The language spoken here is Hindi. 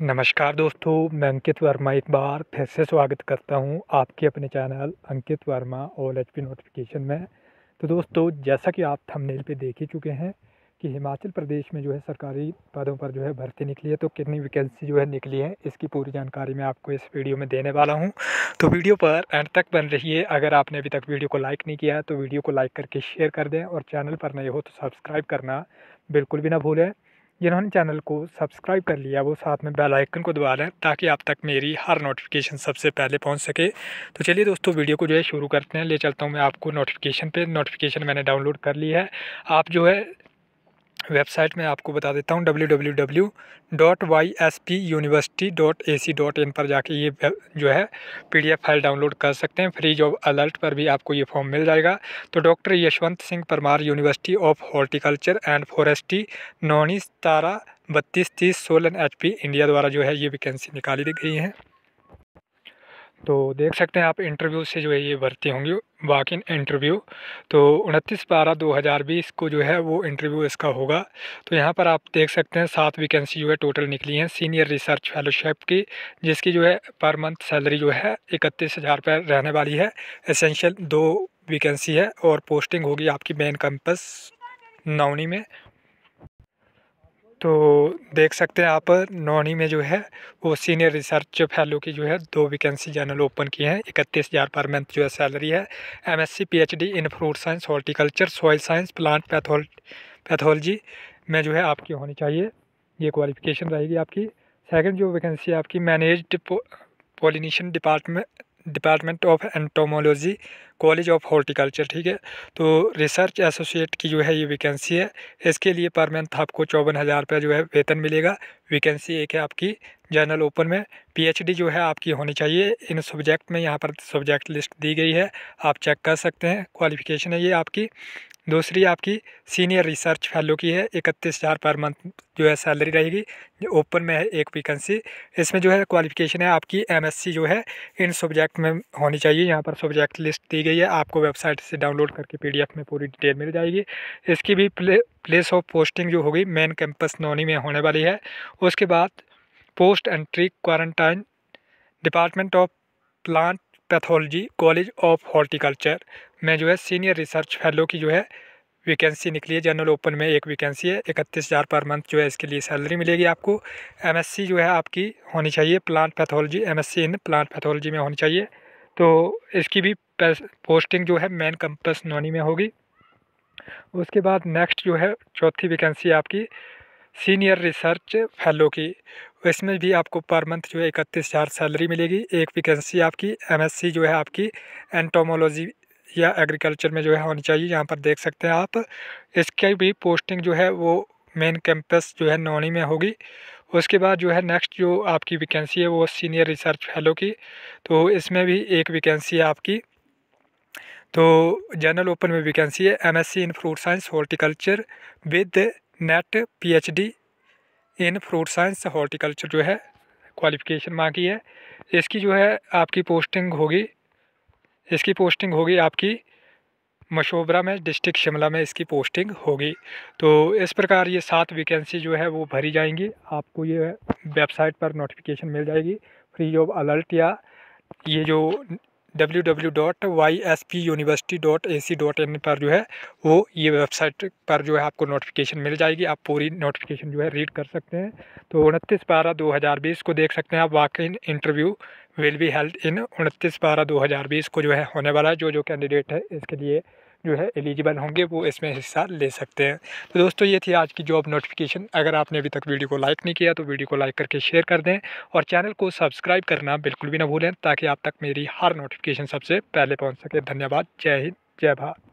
नमस्कार दोस्तों मैं अंकित वर्मा एक बार फिर से स्वागत करता हूं आपके अपने channel Ankit Verma all H P notification में तो दोस्तों जैसा कि आप थंबनेल पे देख ही चुके हैं कि हिमाचल प्रदेश में जो है सरकारी पदों पर जो है भर्ती निकली है तो कितनी वैकेंसी जो है निकली है इसकी पूरी जानकारी मैं आपको इस वीडियो में देने वाला हूँ तो वीडियो पर एंड तक बन रही है अगर आपने अभी तक वीडियो को लाइक नहीं किया तो वीडियो को लाइक करके शेयर कर दें और चैनल पर नए हो तो सब्सक्राइब करना बिल्कुल भी ना भूलें जिन्होंने चैनल को सब्सक्राइब कर लिया वो साथ में बेल आइकन को दबा लें ताकि आप तक मेरी हर नोटिफिकेशन सबसे पहले पहुंच सके तो चलिए दोस्तों वीडियो को जो है शुरू करते हैं ले चलता हूं मैं आपको नोटिफिकेशन पे नोटिफिकेशन मैंने डाउनलोड कर ली है आप जो है वेबसाइट में आपको बता देता हूँ W W W dot Y S P university dot A C dot in पर जाके ये जो है P D F file download कर सकते हैं फ्री जॉब अलर्ट पर भी आपको ये फॉर्म मिल जाएगा तो doctor Yashwant Singh Parmar university of horticulture and forestry Nauni तारा बत्तीस तीस सोलन एच पी इंडिया द्वारा जो है ये वैकेंसी निकाली गई है तो देख सकते हैं आप इंटरव्यू से जो है ये भर्ती होंगी वाक इन इंटरव्यू तो उनतीस बारह दो हज़ार बीस को जो है वो इंटरव्यू इसका होगा तो यहाँ पर आप देख सकते हैं सात वैकेंसी जो है टोटल निकली हैं सीनियर रिसर्च फेलोशिप की जिसकी जो है पर मंथ सैलरी जो है इकतीस हज़ार रुपये रहने वाली है एसेंशियल दो वैकेंसी है और पोस्टिंग होगी आपकी मेन कैंपस नौनी में तो देख सकते हैं आप नौनी में जो है वो सीनियर रिसर्च फैलो की जो है दो वैकेंसी जनरल ओपन की हैं इकतीस हज़ार पर मंथ जो है सैलरी है MSc PhD in fruit science horticulture soil science plant pathol pathology में जो है आपकी होनी चाहिए ये क्वालिफिकेशन रहेगी आपकी सेकंड जो वैकेंसी है आपकी manage pollination department department of entomology college of horticulture ठीक है तो रिसर्च एसोसिएट की जो है ये वैकेंसी है इसके लिए पर मंथ आपको चौवन हज़ार रुपया जो है वेतन मिलेगा वैकेंसी एक है आपकी जनरल ओपन में पीएचडी जो है आपकी होनी चाहिए इन सब्जेक्ट में यहाँ पर सब्जेक्ट लिस्ट दी गई है आप चेक कर सकते हैं क्वालिफिकेशन है ये आपकी दूसरी आपकी सीनियर रिसर्च फेलो की है इकतीस हज़ार पर मंथ जो है सैलरी रहेगी ओपन में है एक वैकेंसी इसमें जो है क्वालिफिकेशन है आपकी एमएससी जो है इन सब्जेक्ट में होनी चाहिए यहाँ पर सब्जेक्ट लिस्ट दी गई गई है आपको वेबसाइट से डाउनलोड करके पीडीएफ में पूरी डिटेल मिल जाएगी इसकी भी प्ले प्लेस ऑफ पोस्टिंग जो होगी मेन कैंपस नौनी में होने वाली है उसके बाद post entry quarantine department of plant pathology college of horticulture में जो है सीनियर रिसर्च फेलो की जो है वैकेंसी निकली है जनरल ओपन में एक वैकेंसी है इकतीस हज़ार पर मंथ जो है इसके लिए सैलरी मिलेगी आपको एमएससी जो है आपकी होनी चाहिए plant pathology MSc in plant pathology में होनी चाहिए तो इसकी भी पोस्टिंग जो है मेन कैंपस नोनी में होगी उसके बाद नेक्स्ट जो है चौथी वैकेंसी आपकी सीनियर रिसर्च फेलो की इसमें भी आपको पर मंथ जो है इकतीस हज़ार सैलरी मिलेगी एक वैकेंसी आपकी एमएससी जो है आपकी एंटोमोलॉजी या एग्रीकल्चर में जो है होनी चाहिए यहाँ पर देख सकते हैं आप इसके भी पोस्टिंग जो है वो मेन कैंपस जो है नौनी में होगी उसके बाद जो है नेक्स्ट जो आपकी वैकेंसी है वो सीनियर रिसर्च फेलो की तो इसमें भी एक वैकेंसी आपकी तो जनरल ओपन में वैकेंसी है MSc in fruit science horticulture with NET PhD in fruit science horticulture जो है क्वालिफिकेशन मांगी है इसकी जो है आपकी पोस्टिंग होगी इसकी पोस्टिंग होगी आपकी मशोबरा में डिस्ट्रिक्ट शिमला में इसकी पोस्टिंग होगी तो इस प्रकार ये सात वैकेंसी जो है वो भरी जाएंगी आपको ये वेबसाइट पर नोटिफिकेशन मिल जाएगी फ्री जॉब अलर्ट या ये जो W W dot Y S P university dot A C dot in पर जो है वो ये वेबसाइट पर जो है आपको नोटिफिकेशन मिल जाएगी आप पूरी नोटिफिकेशन जो है रीड कर सकते हैं तो उनतीस बारह दो हज़ार बीस को देख सकते हैं आप walk in interview will be held in उनतीस बारह दो हज़ार बीस को जो है होने वाला है जो जो कैंडिडेट है इसके लिए जो है एलिजिबल होंगे वो इसमें हिस्सा ले सकते हैं तो दोस्तों ये थी आज की जॉब नोटिफिकेशन अगर आपने अभी तक वीडियो को लाइक नहीं किया तो वीडियो को लाइक करके शेयर कर दें और चैनल को सब्सक्राइब करना बिल्कुल भी ना भूलें ताकि आप तक मेरी हर नोटिफिकेशन सबसे पहले पहुँच सके धन्यवाद जय हिंद जय भारत